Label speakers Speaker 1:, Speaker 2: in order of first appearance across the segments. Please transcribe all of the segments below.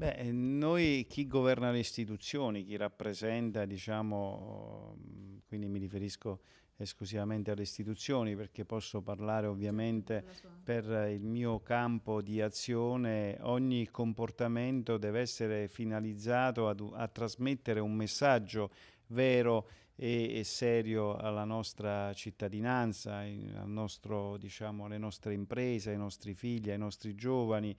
Speaker 1: Beh, eh, noi chi governa le istituzioni, chi rappresenta, diciamo, quindi mi riferisco esclusivamente alle istituzioni perché posso parlare ovviamente per il mio campo di azione, ogni comportamento deve essere finalizzato ad, a trasmettere un messaggio vero e, e serio alla nostra cittadinanza, al nostro, diciamo, alle nostre imprese, ai nostri figli, ai nostri giovani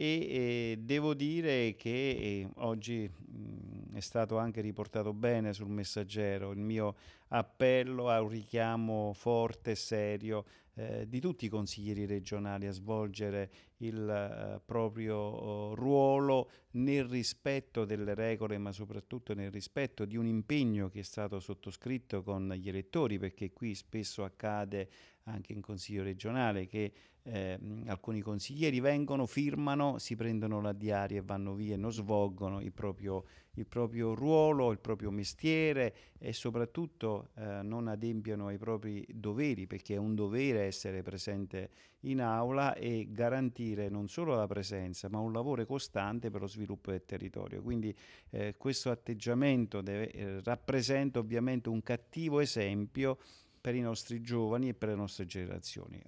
Speaker 1: e eh, devo dire che eh, oggi mh, mm, è stato anche riportato bene sul messaggero il mio appello a un richiamo forte e serio eh, di tutti i consiglieri regionali a svolgere il eh, proprio ruolo nel rispetto delle regole ma soprattutto nel rispetto di un impegno che è stato sottoscritto con gli elettori perché qui spesso accade anche in consiglio regionale che eh, alcuni consiglieri vengono, firmano, si prendono la diaria e vanno via e non svolgono il proprio, il proprio ruolo, il proprio mestiere e soprattutto eh, non adempiano ai propri doveri perché è un dovere essere presente in aula e garantire non solo la presenza ma un lavoro costante per lo sviluppo del territorio. Quindi eh, questo atteggiamento deve, eh, rappresenta ovviamente un cattivo esempio per i nostri giovani e per le nostre generazioni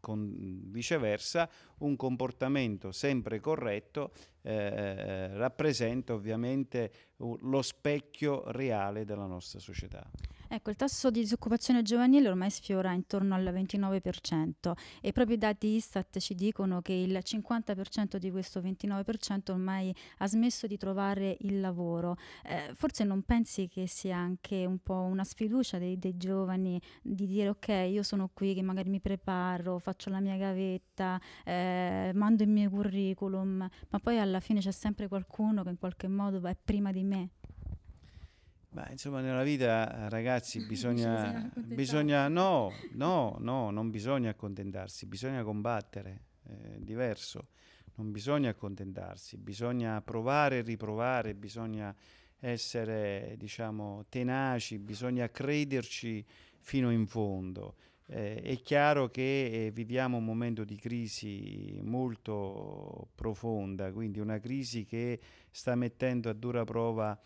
Speaker 1: con, viceversa un comportamento sempre corretto eh, eh rappresenta ovviamente uh, lo specchio reale della nostra società.
Speaker 2: Ecco, il tasso di disoccupazione giovanile ormai sfiora intorno al 29% e proprio i dati Istat ci dicono che il 50% di questo 29% ormai ha smesso di trovare il lavoro. Eh, forse non pensi che sia anche un po' una sfiducia dei, dei giovani di dire ok, io sono qui che magari mi preparo, faccio la mia gavetta, eh, mando il mio curriculum, ma poi alla fine c'è sempre qualcuno che in qualche modo va prima di me.
Speaker 1: Beh, insomma, nella vita, eh, ragazzi, bisogna, bisogna no, no, no, non bisogna accontentarsi, bisogna combattere, è eh, diverso, non bisogna accontentarsi, bisogna provare e riprovare, bisogna essere, diciamo, tenaci, bisogna crederci fino in fondo. Eh, è chiaro che eh, viviamo un momento di crisi molto profonda, quindi una crisi che sta mettendo a dura prova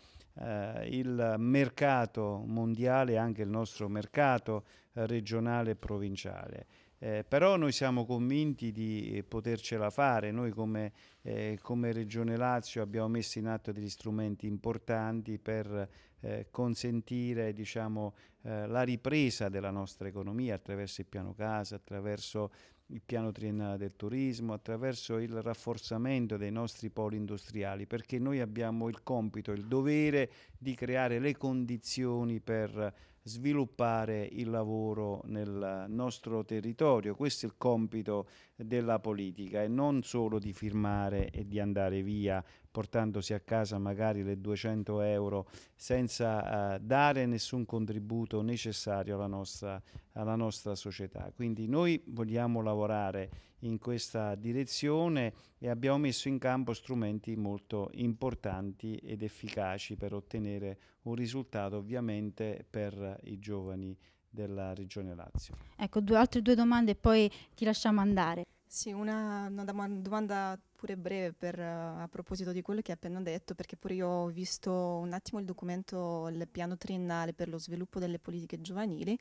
Speaker 1: eh, il mercato mondiale, e anche il nostro mercato eh, regionale e provinciale. Eh, però noi siamo convinti di eh, potercela fare, noi come, eh, come, Regione Lazio abbiamo messo in atto degli strumenti importanti per eh, consentire diciamo, eh, la ripresa della nostra economia attraverso il piano casa, attraverso il piano triennale del turismo, attraverso il rafforzamento dei nostri poli industriali, perché noi abbiamo il compito, il dovere di creare le condizioni per sviluppare il lavoro nel nostro territorio. Questo è il compito della politica e non solo di firmare e di andare via portandosi a casa magari le 200 euro senza uh, dare nessun contributo necessario alla nostra, alla nostra società. Quindi noi vogliamo lavorare in questa direzione e abbiamo messo in campo strumenti molto importanti ed efficaci per ottenere un risultato ovviamente per i giovani della Regione Lazio.
Speaker 2: Ecco, due, altre due domande e poi ti lasciamo andare. Sì, una, una, domanda pure breve per, a proposito di quello che hai appena detto, perché pure io ho visto un attimo il documento, il piano triennale per lo sviluppo delle politiche giovanili.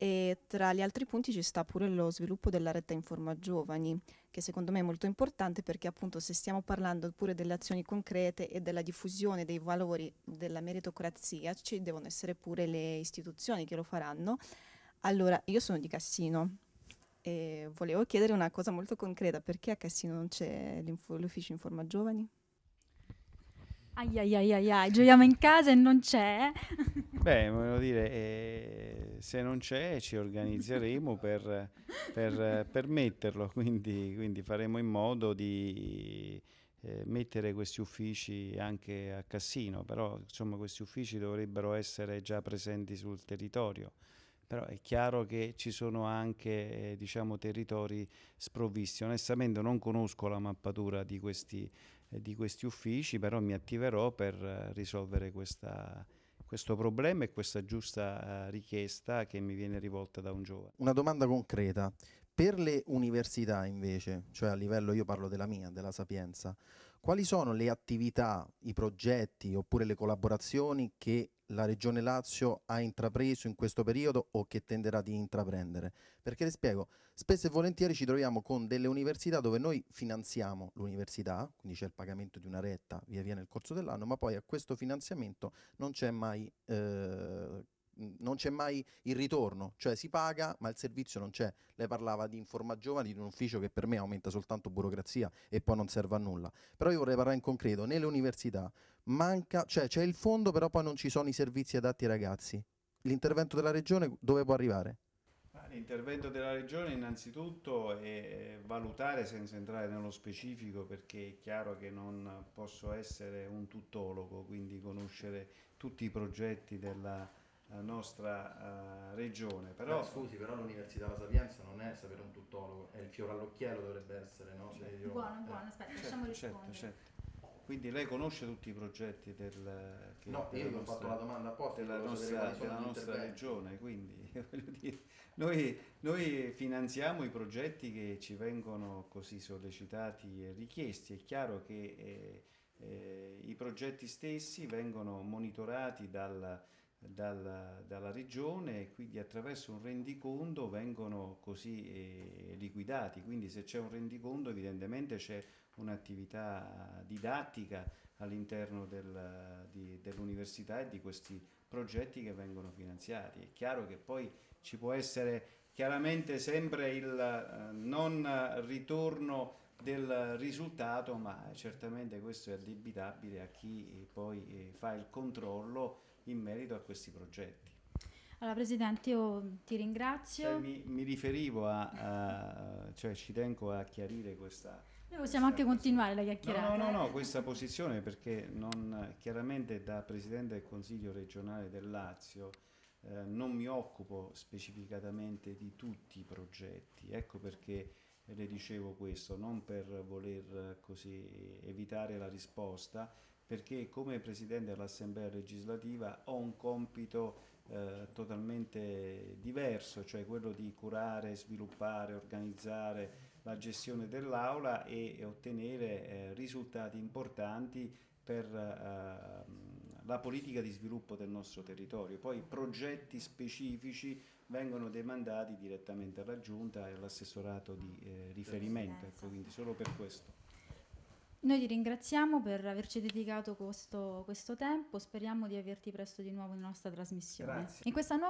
Speaker 2: E tra gli altri punti ci sta pure lo sviluppo della retta Informa Giovani, che secondo me è molto importante perché appunto se stiamo parlando pure delle azioni concrete e della diffusione dei valori della meritocrazia, ci devono essere pure le istituzioni che lo faranno. Allora, io sono di Cassino e volevo chiedere una cosa molto concreta, perché a Cassino non c'è l'ufficio Informa Giovani? Ai ai ai ai ai, gioiamo in casa e non c'è.
Speaker 1: Beh, volevo dire, eh, se non c'è ci organizzeremo per, per, per metterlo, quindi, quindi, faremo in modo di eh, mettere questi uffici anche a Cassino, però insomma questi uffici dovrebbero essere già presenti sul territorio. Però è chiaro che ci sono anche eh, diciamo, territori sprovvisti. Onestamente non conosco la mappatura di questi, eh, di questi uffici, però mi attiverò per eh, risolvere questa questione questo problema e questa giusta eh, richiesta che mi viene rivolta da un giovane. Una domanda concreta. Per le università invece, cioè a livello io parlo della mia, della Sapienza, quali sono le attività, i progetti oppure le collaborazioni che la Regione Lazio ha intrapreso in questo periodo o che tenderà di intraprendere. Perché le spiego, spesso e volentieri ci troviamo con delle università dove noi finanziamo l'università, quindi c'è il pagamento di una retta via via nel corso dell'anno, ma poi a questo finanziamento non c'è mai eh, non c'è mai il ritorno, cioè si paga ma il servizio non c'è. Lei parlava di Informa Giovani, di un ufficio che per me aumenta soltanto burocrazia e poi non serve a nulla. Però io vorrei parlare in concreto, nelle università manca, cioè c'è il fondo però poi non ci sono i servizi adatti ai ragazzi. L'intervento della regione dove può arrivare? L'intervento della Regione innanzitutto è valutare senza entrare nello specifico perché è chiaro che non posso essere un tuttologo, quindi conoscere tutti i progetti della regione eh, nostra uh, regione. Però... Beh, scusi, però l'Università La Sapienza non è sapere un tuttologo, è il fiore all'occhiello dovrebbe essere, no? Cioè, io... Buono, buono, aspetta, eh, certo, lasciamo rispondere. Certo, certo. Quindi lei conosce tutti i progetti del, che, no, io nostra, ho fatto la domanda apposta della nostra, della nostra regione, quindi dire, noi, noi finanziamo i progetti che ci vengono così sollecitati e richiesti, è chiaro che eh, eh, i progetti stessi vengono monitorati dal, dalla, dalla regione e quindi attraverso un rendiconto vengono così eh, liquidati. Quindi se c'è un rendiconto evidentemente c'è un'attività didattica all'interno del, di, dell'università e di questi progetti che vengono finanziati. È chiaro che poi ci può essere chiaramente sempre il eh, non ritorno del risultato, ma certamente questo è addebitabile a chi eh, poi eh, fa il controllo in merito a questi progetti.
Speaker 2: Allora Presidente, io ti ringrazio. Cioè,
Speaker 1: mi, mi, riferivo a, a cioè, ci tengo a chiarire questa... Noi possiamo anche
Speaker 2: continuare la chiacchierata. No, no,
Speaker 1: no, no eh. questa posizione perché non, chiaramente da Presidente del Consiglio regionale del Lazio eh, non mi occupo specificatamente di tutti i progetti, ecco perché le dicevo questo, non per voler eh, così evitare la risposta, perché come Presidente dell'Assemblea legislativa ho un compito eh, totalmente diverso, cioè quello di curare, sviluppare, organizzare la gestione dell'aula e, e, ottenere eh, risultati importanti per eh, la politica di sviluppo del nostro territorio. Poi progetti specifici vengono demandati direttamente alla Giunta e all'assessorato di eh, riferimento, ecco, quindi solo per questo.
Speaker 2: Noi ti ringraziamo per averci dedicato questo, questo tempo, speriamo di averti presto di nuovo in nostra trasmissione. Grazie. In questa nuova